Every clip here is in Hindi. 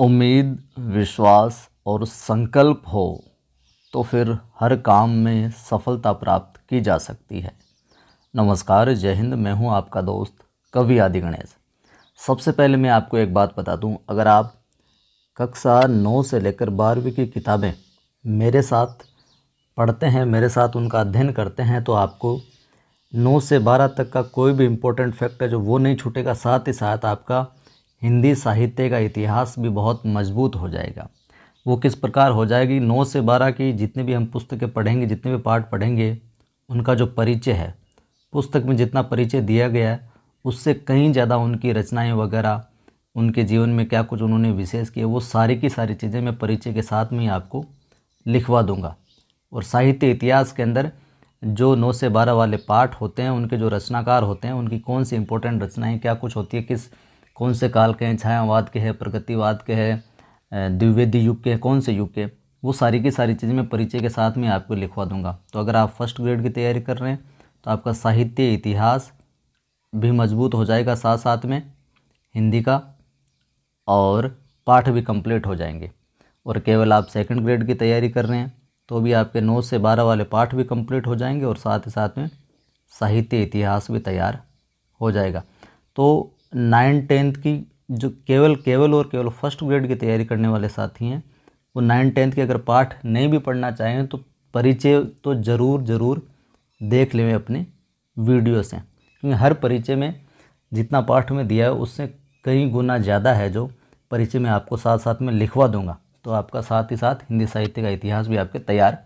उम्मीद विश्वास और संकल्प हो तो फिर हर काम में सफलता प्राप्त की जा सकती है नमस्कार जय हिंद मैं हूं आपका दोस्त कवि आदि गणेश सबसे पहले मैं आपको एक बात बता दूं अगर आप कक्षा नौ से लेकर बारहवीं की किताबें मेरे साथ पढ़ते हैं मेरे साथ उनका अध्ययन करते हैं तो आपको नौ से बारह तक का कोई भी इम्पोर्टेंट फैक्ट है जो वो नहीं छूटेगा साथ ही साथ आपका हिंदी साहित्य का इतिहास भी बहुत मजबूत हो जाएगा वो किस प्रकार हो जाएगी नौ से बारह की जितने भी हम पुस्तकें पढ़ेंगे जितने भी पाठ पढ़ेंगे उनका जो परिचय है पुस्तक में जितना परिचय दिया गया है उससे कहीं ज़्यादा उनकी रचनाएं वगैरह उनके जीवन में क्या कुछ उन्होंने विशेष किया वो सारी की सारी चीज़ें मैं परिचय के साथ में ही आपको लिखवा दूंगा और साहित्य इतिहास के अंदर जो नौ से बारह वाले पाठ होते हैं उनके जो रचनाकार होते हैं उनकी कौन सी इंपॉर्टेंट रचनाएँ क्या कुछ होती है किस कौन से काल के हैं छायावाद के हैं प्रगतिवाद के हैं द्विवेदी युग के हैं कौन से युग के वो सारी की सारी चीज़ें मैं परिचय के साथ में आपको लिखवा दूंगा तो अगर आप फर्स्ट ग्रेड की तैयारी कर रहे हैं तो आपका साहित्य इतिहास भी मजबूत हो जाएगा साथ साथ में हिंदी का और पाठ भी कंप्लीट हो जाएंगे और केवल आप सेकंड ग्रेड की तैयारी कर रहे हैं तो भी आपके नौ से बारह वाले पाठ भी कंप्लीट हो जाएंगे और साथ ही साथ में साहित्य इतिहास भी तैयार हो जाएगा तो नाइन टेंथ की जो केवल केवल और केवल फर्स्ट ग्रेड की तैयारी करने वाले साथी हैं वो नाइन टेंथ के अगर पाठ नहीं भी पढ़ना चाहें तो परिचय तो ज़रूर ज़रूर देख लेवें अपने वीडियो से क्योंकि हर परिचय में जितना पाठ में दिया है उससे कई गुना ज़्यादा है जो परिचय में आपको साथ साथ में लिखवा दूंगा तो आपका साथ ही साथ हिंदी साहित्य का इतिहास भी आपके तैयार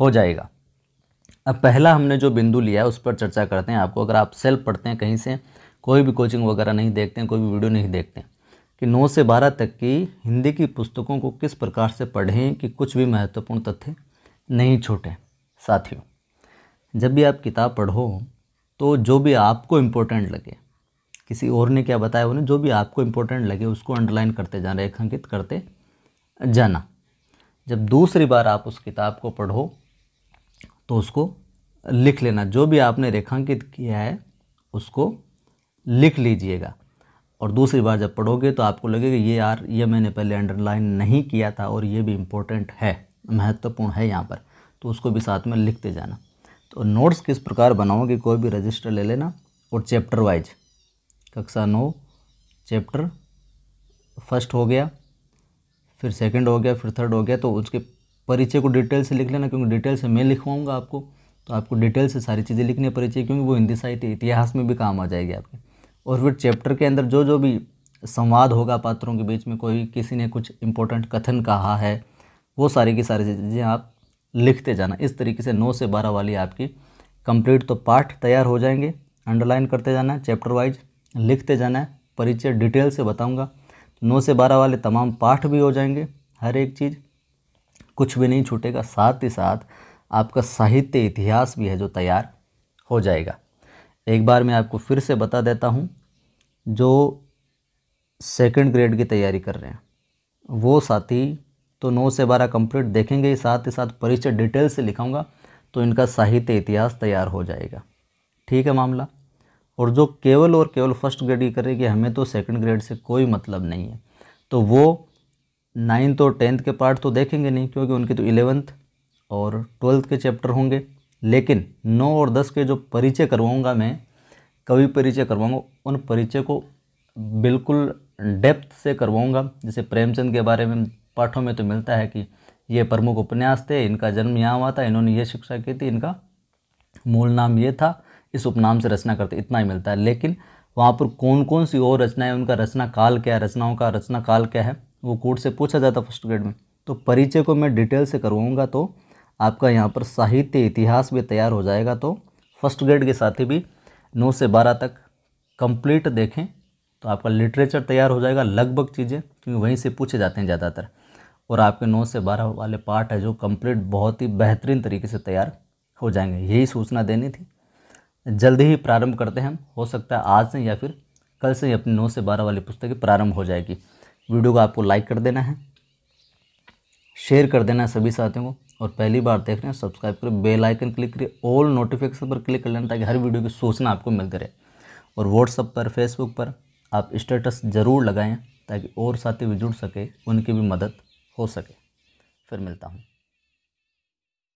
हो जाएगा अब पहला हमने जो बिंदु लिया है उस पर चर्चा करते हैं आपको अगर आप सेल्फ पढ़ते हैं कहीं से कोई भी कोचिंग वगैरह नहीं देखते हैं कोई भी वीडियो नहीं देखते हैं कि नौ से बारह तक की हिंदी की पुस्तकों को किस प्रकार से पढ़ें कि कुछ भी महत्वपूर्ण तथ्य नहीं छूटें साथियों जब भी आप किताब पढ़ो तो जो भी आपको इम्पोर्टेंट लगे किसी और ने क्या बताया उन्हें जो भी आपको इम्पोर्टेंट लगे उसको अंडरलाइन करते जाना रेखांकित करते जाना जब दूसरी बार आप उस किताब को पढ़ो तो उसको लिख लेना जो भी आपने रेखांकित किया है उसको लिख लीजिएगा और दूसरी बार जब पढ़ोगे तो आपको लगेगा ये यार ये मैंने पहले अंडरलाइन नहीं किया था और ये भी इम्पोर्टेंट है महत्वपूर्ण है यहाँ पर तो उसको भी साथ में लिखते जाना तो नोट्स किस प्रकार बनाओगे कोई भी रजिस्टर ले लेना और चैप्टर वाइज कक्षा नौ चैप्टर फर्स्ट हो गया फिर सेकंड हो गया फिर थर्ड हो गया तो उसके परिचय को डिटेल से लिख लेना क्योंकि डिटेल से मैं लिखवाऊंगा आपको तो आपको डिटेल से सारी चीज़ें लिखनी है परिचय क्योंकि वो हिंदी साहित्य इतिहास में भी काम आ जाएगी आपके और फिर चैप्टर के अंदर जो जो भी संवाद होगा पात्रों के बीच में कोई किसी ने कुछ इम्पोर्टेंट कथन कहा है वो सारी की सारी चीज़ें आप लिखते जाना इस तरीके से नौ से बारह वाली आपकी कंप्लीट तो पाठ तैयार हो जाएंगे अंडरलाइन करते जाना है चैप्टर वाइज लिखते जाना है परिचय डिटेल से बताऊंगा नौ से बारह वाले तमाम पाठ भी हो जाएंगे हर एक चीज़ कुछ भी नहीं छूटेगा साथ ही साथ आपका साहित्य इतिहास भी है जो तैयार हो जाएगा एक बार मैं आपको फिर से बता देता हूँ जो सेकंड ग्रेड की तैयारी कर रहे हैं वो साथी तो नौ से बारह कंप्लीट देखेंगे ही साथ ही साथ परिचय डिटेल से लिखाऊंगा तो इनका साहित्य इतिहास तैयार हो जाएगा ठीक है मामला और जो केवल और केवल फर्स्ट ग्रेड की करेगी हमें तो सेकंड ग्रेड से कोई मतलब नहीं है तो वो नाइन्थ और टेंथ के पार्ट तो देखेंगे नहीं क्योंकि उनके तो इलेवेंथ और ट्वेल्थ के चैप्टर होंगे लेकिन नौ और दस के जो परिचय करवाऊँगा मैं कवि परिचय करवाऊँगा उन परिचय को बिल्कुल डेप्थ से करवाऊँगा जैसे प्रेमचंद के बारे में पाठों में तो मिलता है कि ये प्रमुख उपन्यास थे इनका जन्म यहाँ हुआ था इन्होंने ये शिक्षा की थी इनका मूल नाम ये था इस उपनाम से रचना करते इतना ही मिलता है लेकिन वहाँ पर कौन कौन सी और रचनाएँ उनका रचना काल क्या है रचनाओं का रचना काल क्या है वो कोर्ट से पूछा जाता फर्स्ट ग्रेड में तो परिचय को मैं डिटेल से करवाऊँगा तो आपका यहाँ पर साहित्य इतिहास भी तैयार हो जाएगा तो फर्स्ट ग्रेड के साथी भी नौ से बारह तक कंप्लीट देखें तो आपका लिटरेचर तैयार हो जाएगा लगभग चीज़ें क्योंकि वहीं से पूछे जाते हैं ज़्यादातर और आपके नौ से बारह वाले पार्ट है जो कंप्लीट बहुत ही बेहतरीन तरीके से तैयार हो जाएंगे यही सूचना देनी थी जल्दी ही प्रारंभ करते हैं हम हो सकता है आज से या फिर कल से ही अपनी नौ से बारह वाली पुस्तकें प्रारंभ हो जाएगी वीडियो को आपको लाइक कर देना है शेयर कर देना है सभी साथियों को और पहली बार देख रहे हैं सब्सक्राइब करें बेल आइकन क्लिक करिए ऑल नोटिफिकेशन पर क्लिक कर लेना ताकि हर वीडियो की सूचना आपको मिलती रहे और व्हाट्सअप पर फेसबुक पर आप स्टेटस ज़रूर लगाएं ताकि और साथी भी जुड़ सके उनकी भी मदद हो सके फिर मिलता हूँ